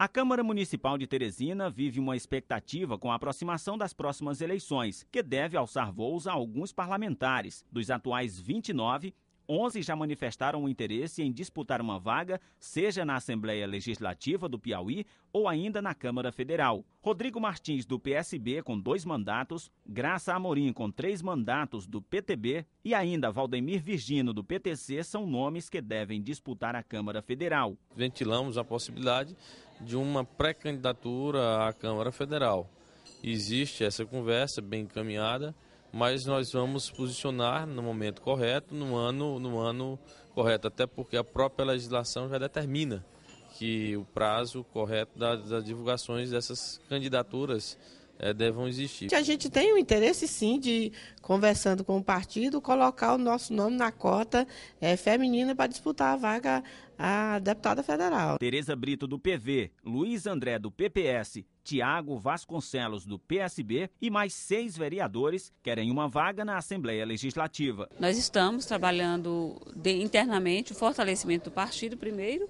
A Câmara Municipal de Teresina vive uma expectativa com a aproximação das próximas eleições, que deve alçar voos a alguns parlamentares. Dos atuais 29, 11 já manifestaram o interesse em disputar uma vaga, seja na Assembleia Legislativa do Piauí ou ainda na Câmara Federal. Rodrigo Martins, do PSB, com dois mandatos, Graça Amorim, com três mandatos, do PTB, e ainda Valdemir Virgino, do PTC, são nomes que devem disputar a Câmara Federal. Ventilamos a possibilidade de uma pré-candidatura à Câmara Federal. Existe essa conversa bem encaminhada mas nós vamos posicionar no momento correto, no ano, no ano correto, até porque a própria legislação já determina que o prazo correto das, das divulgações dessas candidaturas é, devam existir. A gente tem o interesse, sim, de, conversando com o partido, colocar o nosso nome na cota é, feminina para disputar a vaga a deputada federal. Tereza Brito, do PV, Luiz André, do PPS Tiago Vasconcelos, do PSB, e mais seis vereadores querem uma vaga na Assembleia Legislativa. Nós estamos trabalhando de, internamente o fortalecimento do partido primeiro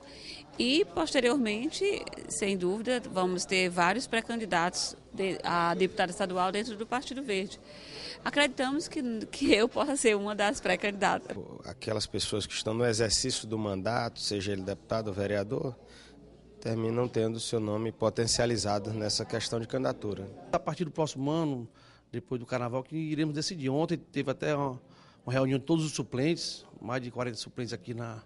e, posteriormente, sem dúvida, vamos ter vários pré-candidatos de, a deputada estadual dentro do Partido Verde. Acreditamos que, que eu possa ser uma das pré-candidatas. Aquelas pessoas que estão no exercício do mandato, seja ele deputado ou vereador, terminam tendo seu nome potencializado nessa questão de candidatura. A partir do próximo ano, depois do carnaval, que iremos decidir. Ontem teve até uma, uma reunião de todos os suplentes, mais de 40 suplentes aqui na,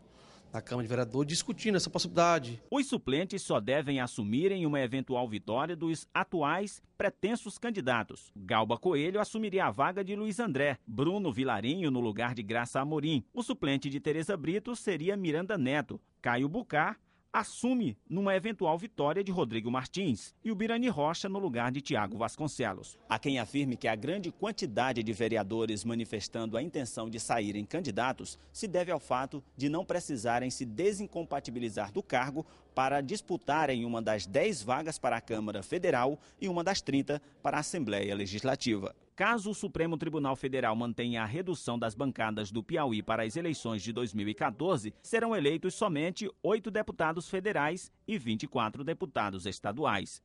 na Câmara de Vereador discutindo essa possibilidade. Os suplentes só devem assumir em uma eventual vitória dos atuais pretensos candidatos. Galba Coelho assumiria a vaga de Luiz André, Bruno Vilarinho no lugar de Graça Amorim. O suplente de Tereza Brito seria Miranda Neto, Caio Bucar assume numa eventual vitória de Rodrigo Martins e o Birani Rocha no lugar de Tiago Vasconcelos. Há quem afirme que a grande quantidade de vereadores manifestando a intenção de saírem candidatos se deve ao fato de não precisarem se desincompatibilizar do cargo para disputarem uma das 10 vagas para a Câmara Federal e uma das 30 para a Assembleia Legislativa. Caso o Supremo Tribunal Federal mantenha a redução das bancadas do Piauí para as eleições de 2014, serão eleitos somente oito deputados federais e 24 deputados estaduais.